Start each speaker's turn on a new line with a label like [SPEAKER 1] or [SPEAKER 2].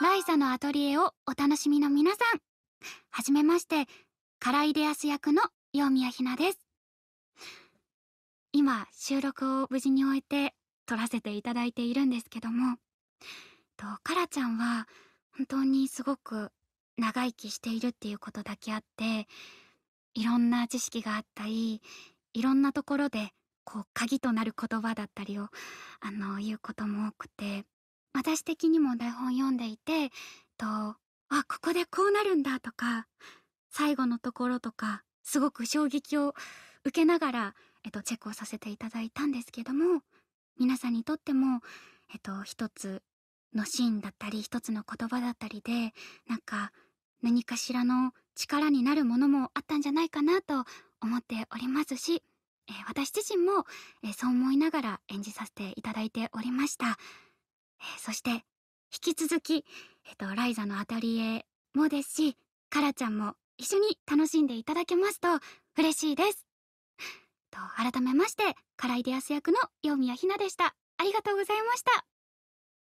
[SPEAKER 1] ライサのアトリエをお楽しみの皆さん。はじめまし
[SPEAKER 2] て、カライデアス役の陽宮ひなです。今、収録を無事に終えて撮らせていただいているんですけども、とカラちゃんは本当にすごく長生きしているっていうことだけあって、いろんな知識があったり、いろんなところでこう鍵となる言葉だったりをあの言うことも多くて私的にも台本読んでいてとあここでこうなるんだとか最後のところとかすごく衝撃を受けながら、えっと、チェックをさせていただいたんですけども皆さんにとっても、えっと、一つのシーンだったり一つの言葉だったりでなんか何かしらの力になるものもあったんじゃないかなと思っておりますし、えー、私自身も、えー、そう思いながら演じさせていただいておりました。そして引き続き、えっと、ライザのアタリエもですしカラちゃんも一緒に楽しんでいただけますと嬉しいです。と改めまして
[SPEAKER 1] カライデアス役の陽宮ひなでした。ありがとうございました。